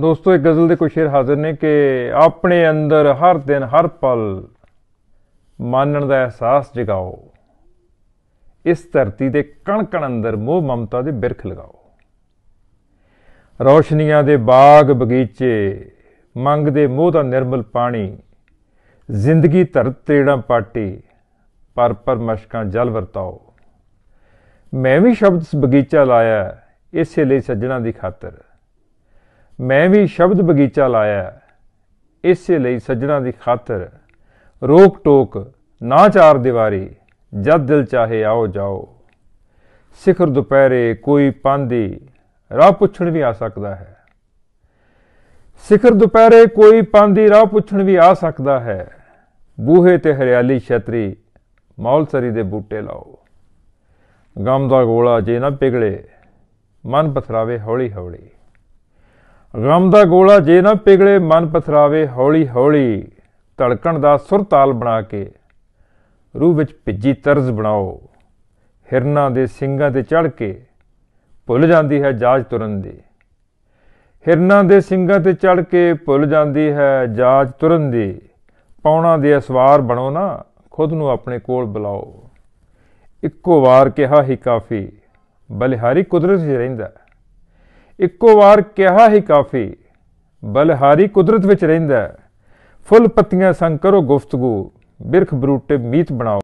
ਦੋਸਤੋ ਇੱਕ ਗਜ਼ਲ ਦੇ ਕੁਝ ਸ਼ੇਰ ਹਾਜ਼ਰ ਨੇ ਕਿ ਆਪਣੇ ਅੰਦਰ ਹਰ ਦਿਨ ਹਰ ਪਲ ਮਾਨਣ ਦਾ ਅਹਿਸਾਸ ਜਗਾਓ ਇਸ ਧਰਤੀ ਦੇ ਕਣ ਕਣ ਅੰਦਰ ਮੋਹ ਮਮਤਾ ਦੇ ਬਿਰਖ ਲਗਾਓ ਰੌਸ਼ਨੀਆਂ ਦੇ ਬਾਗ ਬਗੀਚੇ ਮੰਗਦੇ ਮੋਹ ਦਾ ਨਿਰਮਲ ਪਾਣੀ ਜ਼ਿੰਦਗੀ ਧਰਤ ਤੇੜਾ ਪਾਟੀ ਪਰ ਪਰ ਮਸ਼ਕਾਂ ਜਲ ਵਰਤਾਓ ਮੈਂ ਵੀ ਸ਼ਬਦ ਬਗੀਚਾ ਲਾਇਆ ਇਸੇ ਲਈ ਸੱਜਣਾ ਦੀ ਖਾਤਰ ਮੈਂ ਵੀ ਸ਼ਬਦ ਬਗੀਚਾ ਲਾਇਆ ਇਸੇ ਲਈ ਸੱਜਣਾ ਦੀ ਖਾਤਰ ਰੋਕ ਟੋਕ ਨਾ ਚਾਰ ਦੀਵਾਰੀ ਜਦ ਦਿਲ ਚਾਹੇ ਆਓ ਜਾਓ ਸਿਖਰ ਦੁਪਹਿਰੇ ਕੋਈ ਪਾਂਦੀ ਰਾਹ ਪੁੱਛਣ ਵੀ ਆ ਸਕਦਾ ਹੈ ਸਿਖਰ ਦੁਪਹਿਰੇ ਕੋਈ ਪਾਂਦੀ ਰਾਹ ਪੁੱਛਣ ਵੀ ਆ ਸਕਦਾ ਹੈ ਬੂਹੇ ਤੇ ਹਰਿਆਲੀ ਛਤਰੀ ਮੌਲਸਰੀ ਦੇ ਬੂਟੇ ਲਾਓ ਗਮ ਦਾ ਗੋਲਾ ਜੇ ਨਾ ਪਿਗਲੇ ਮਨ ਪਥਰਾਵੇ ਹੌਲੀ ਹੌਲੀ ਗਮ ਦਾ ਗੋਲਾ ਜੇ ਨਾ ਪਿਗਲੇ ਮਨ ਪਥਰਾਵੇ ਹੌਲੀ ਹੌਲੀ ਧੜਕਣ ਦਾ ਸੁਰ ਤਾਲ ਬਣਾ ਕੇ ਰੂਹ ਵਿੱਚ ਭਿੱਜੀ ਤਰਜ਼ ਬਣਾਓ ਹਿਰਨਾ ਦੇ ਸਿੰਘਾਂ ਤੇ ਚੜ ਕੇ ਭੁੱਲ ਜਾਂਦੀ ਹੈ ਜਾਜ ਤੁਰਨ ਦੀ ਹਿਰਨਾ ਦੇ ਸਿੰਘਾਂ ਤੇ ਚੜ ਕੇ ਭੁੱਲ ਜਾਂਦੀ ਹੈ ਜਾਜ ਤੁਰਨ ਦੀ ਪੌਣਾ ਦੇ ਅਸਵਾਰ ਬਣੋ ਨਾ ਖੁਦ ਨੂੰ ਆਪਣੇ ਕੋਲ ਬੁਲਾਓ ਇੱਕੋ ਵਾਰ ਕਿਹਾ ਹੀ ਕਾਫੀ ਬਲਿਹਾਰੀ ਕੁਦਰਤ ਹੀ ਰਹਿੰਦਾ ਇੱਕੋ ਵਾਰ ਕਿਹਾ ਹੀ ਕਾਫੀ ਬਲਹਾਰੀ ਕੁਦਰਤ ਵਿੱਚ ਰਹਿੰਦਾ ਫੁੱਲ ਪੱਤੀਆਂ ਸੰਗ ਕਰੋ ਗੁਫ਼ਤਗੂ ਬਿਰਖ ਬਰੂਟੇ ਮੀਤ ਬਣਾਓ